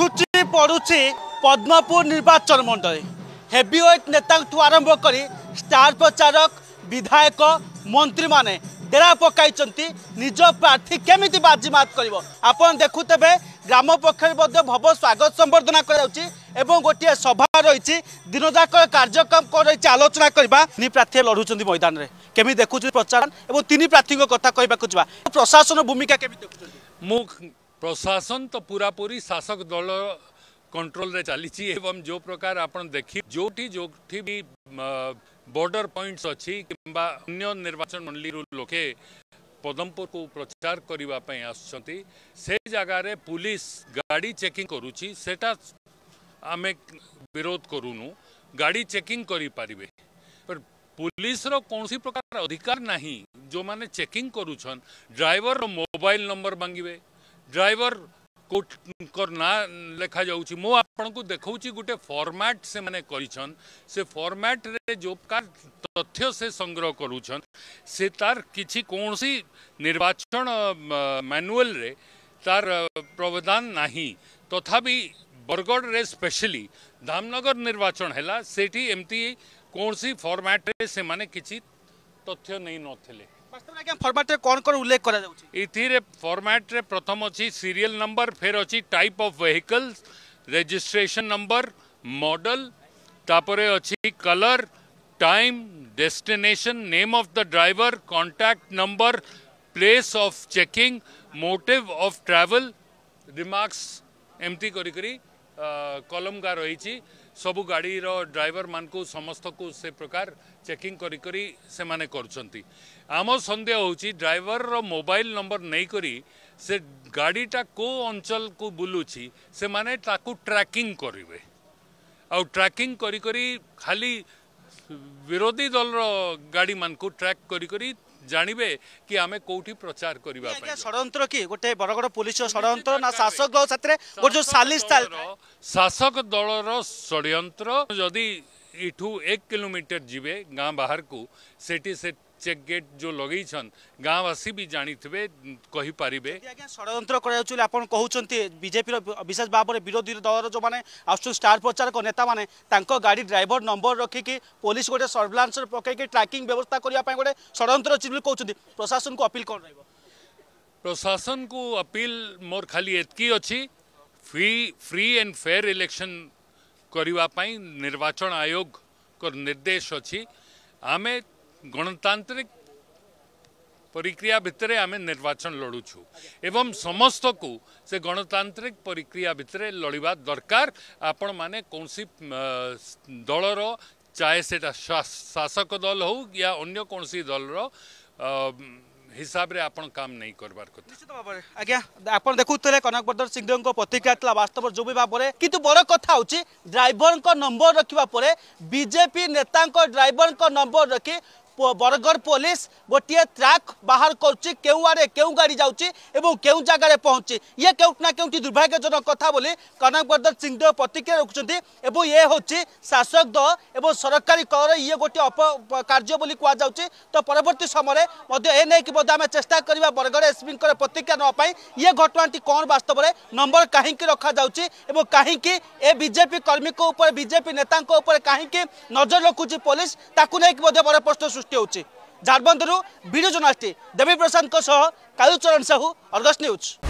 থুচি পড়ুছি পদ্মপুর নির্বাচন মণ্ডলী হেভিওয়েট নেতাঙ্কু আরম্ভ করে ষ্টার প্রচারক বিধায়ক মন্ত্রীমানে ডেরা পকাইছেন নিজ প্রার্থী কেমিতি বাজিমাত করব আপনার দেখুবে গ্রাম পক্ষের মধ্যে ভব স্বাগত সম্বর্ধনা করা যাচ্ছে এবং গোটিয়ে সভা রয়েছে দিনযাক কার্যক্রম রয়েছে আলোচনা করা তিনি প্রার্থী লড়ুচ্ছেন ময়দানে কেমি দেখুছেন প্রচার এবং তিনি প্রার্থীঙ্ কথা কহবাক যা প্রশাসন ভূমিকা কেমি দেখুছেন মু प्रशासन तो पूरा पूरी शासक दल कंट्रोल चली एवं जो प्रकार आप देखिए जोटी जोटी भी बॉर्डर पॉइंट्स अच्छी किंबा अन्य निर्वाचन मंडली लोके पदमपुर को प्रचार करने आसुँच पुलिस गाड़ी चेकिंग करुच्ची आम विरोध करूनु गाड़ी चेकिंग करें पुलिस कौन प्रकार अधिकार ना जो मैंने चेकिंग करुन ड्राइवर मोबाइल नंबर मांगे ड्राइवर को ना लेखा जा मो गोटे फर्माट से मैंने कर से रे जो प्रकार तथ्य से संग्रह कर से तार किसी निर्वाचन मानुअल तार प्रावधान ना तथापि तो बरगढ़ रे स्पेशली धामनगर निर्वाचन है कौन सी फर्माट्रे से मैंने किसी तथ्य नहीं न বাস্তବରେ ଆଜ୍ଞା ଫର୍ମାଟରେ କ'ଣ କ'ଣ ଉଲ୍ଲେଖ କରାଯାଉଛି ଏଥିରେ ଫର୍ମାଟରେ ପ୍ରଥମ ଅଛି ସିରିଏଲ୍ ନମ୍ବର ଫେର୍ ଅଛି type of vehicles registration number model ତାପରେ ଅଛି colour time destination name of the driver contact number place of checking motive of travel remarks ଏମିତି କରିକରି କଲମ୍କା ରହିଛି ସବୁ ଗାଡ଼ିର ଡ୍ରାଇଭରମାନଙ୍କୁ ସମସ୍ତଙ୍କୁ ସେ ପ୍ରକାର ଚେକିଂ କରି କରି ସେମାନେ କରୁଛନ୍ତି ଆମ ସନ୍ଦେହ ହେଉଛି ଡ୍ରାଇଭରର ମୋବାଇଲ ନମ୍ବର ନେଇକରି ସେ ଗାଡ଼ିଟା କେଉଁ ଅଞ୍ଚଳକୁ ବୁଲୁଛି ସେମାନେ ତାକୁ ଟ୍ରାକିଂ କରିବେ ଆଉ ଟ୍ରାକିଂ କରି କରି ଖାଲି ବିରୋଧୀ ଦଳର ଗାଡ଼ିମାନଙ୍କୁ ଟ୍ରାକ୍ କରି କରି जानवे कि आम कौटी प्रचार करने षड्र कि गोटे बड़गढ़ पुलिस षड्र शासक जो सालिस्ताल शासक दल रद एक किलोमीटर जीवे गाँ बाहर को सेटी से चेक गेट जो लगे गाँववासी भी जानते कहीपर षड़ करजेपी विशेष भाव में विरोधी दल जो मैंने स्टार प्रचारक नेता मैंने गाड़ी ड्राइवर नंबर रखिकी पुलिस गोटे सर्भेलांस पकई ट्राकिंग व्यवस्था करने गोटे षड़ अच्छी भी कहते प्रशासन को अपिल कौन रशासन को अपिल मोर खाली एतक अच्छी free free and fair election करने निर्वाचन आयोग निर्देश अच्छी आमे গণতান্ত্রিক প্রক্রিয়া ভিতরে আমি নির্বাচন লড়ুছু এবং সমস্তকু সে গণতান্ত্রিক প্রক্রিয়া ভিতরে লড়া দরকার আপন মানে কৌশি দলর চাহে সেটা শাসক দল হো ইয়া অন্য কৌশি দলর হিসাবে আপনার কাম নেই করবার কথা নিশ্চিত ভাবে আজ্ঞা আপনার দেখুলে কনক বর্ধন সিংদেওঙ্ প্রতিক্রিয়া লা বাস্তব জরুরি ভাবে কিন্তু বড় কথা হচ্ছে ড্রাইভর নম্বর রাখা পরে বিজেপি নেতা ড্রাইভর নম্বর রাখি বরগড় পুলিশ গোটিয়ে ট্রাক বাহার করছে কেউ আড়ে কেউ গাড়ি যাচ্ছে এবং কেউ জায়গায় পৌঁছে ইয়ে কেউ না কেউটি দুর্ভাগ্যজনক কথা বলে কনক বর্ধন সিংদেহ প্রতিক্রিয়া রাখছেন এবং ইয়ে হচ্ছে শাসক দল এবং সরকারি কর ইয়ে গোটিয়ে অপ কার্য বলে কুযাচ্ছে তো পরবর্তী সময় মধ্যে এ নিয়ে মধ্যে আমি চেষ্টা করা বরগড় এসপি প্রতিক্রিয়া নেওয়া ইয়ে ঘটনাটি কম বাস্তবরে নম্বর কাহিকি রখা যাচ্ছে এবং কাহিকি এ বিজেপি কর্মী উপরে বিজেপি নেতা উপরে কাহিকি নজর রাখুছে পুলিশ তাকে নেই বড় প্রশ্ন সৃষ্টি ରିପୋର୍ଟଟି ହେଉଛି ଝାଡ଼ବନ୍ଦରୁ ବିଜୁ ଜନାଷ୍ଟି ଦେବୀ ପ୍ରସାଦଙ୍କ ସହ କାଳୁଚରଣ ସାହୁ ଅର୍ଗସ୍ ନ୍ୟୁଜ୍